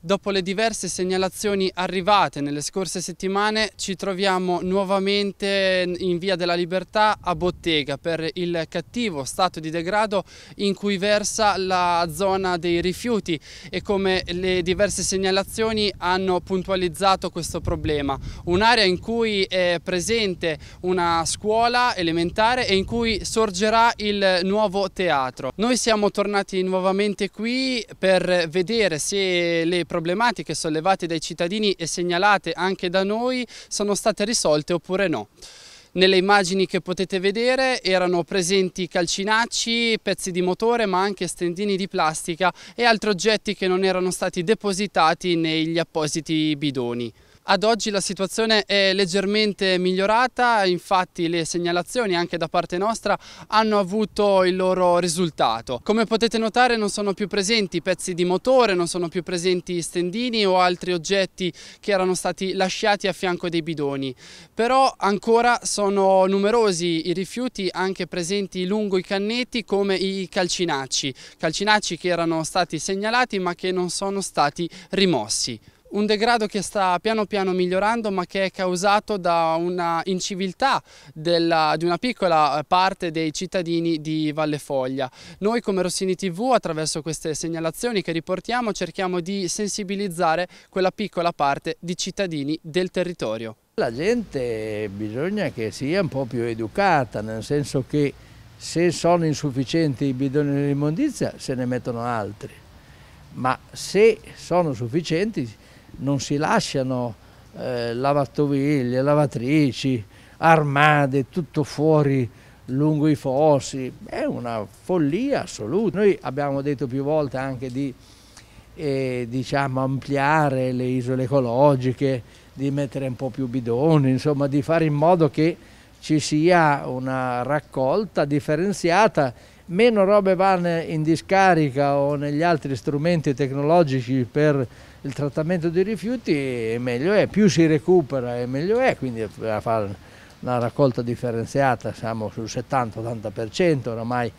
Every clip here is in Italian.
Dopo le diverse segnalazioni arrivate nelle scorse settimane ci troviamo nuovamente in via della libertà a Bottega per il cattivo stato di degrado in cui versa la zona dei rifiuti e come le diverse segnalazioni hanno puntualizzato questo problema. Un'area in cui è presente una scuola elementare e in cui sorgerà il nuovo teatro. Noi siamo tornati nuovamente qui per vedere se le problematiche sollevate dai cittadini e segnalate anche da noi sono state risolte oppure no. Nelle immagini che potete vedere erano presenti calcinacci, pezzi di motore ma anche stendini di plastica e altri oggetti che non erano stati depositati negli appositi bidoni. Ad oggi la situazione è leggermente migliorata, infatti le segnalazioni anche da parte nostra hanno avuto il loro risultato. Come potete notare non sono più presenti pezzi di motore, non sono più presenti stendini o altri oggetti che erano stati lasciati a fianco dei bidoni. Però ancora sono numerosi i rifiuti anche presenti lungo i canneti come i calcinacci, calcinacci che erano stati segnalati ma che non sono stati rimossi un degrado che sta piano piano migliorando ma che è causato da una inciviltà della, di una piccola eh, parte dei cittadini di Valle Foglia. Noi come Rossini TV attraverso queste segnalazioni che riportiamo cerchiamo di sensibilizzare quella piccola parte di cittadini del territorio. La gente bisogna che sia un po' più educata, nel senso che se sono insufficienti i bidoni dell'immondizia se ne mettono altri, ma se sono sufficienti non si lasciano eh, lavatoviglie, lavatrici, armade, tutto fuori lungo i fossi, è una follia assoluta. Noi abbiamo detto più volte anche di eh, diciamo, ampliare le isole ecologiche, di mettere un po' più bidoni, insomma di fare in modo che ci sia una raccolta differenziata, meno robe vanno in discarica o negli altri strumenti tecnologici per il trattamento dei rifiuti, meglio è, più si recupera e meglio è, quindi a fare una raccolta differenziata, siamo sul 70-80% oramai,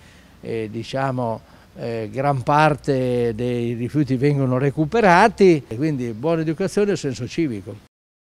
eh, diciamo, eh, gran parte dei rifiuti vengono recuperati, quindi buona educazione e senso civico.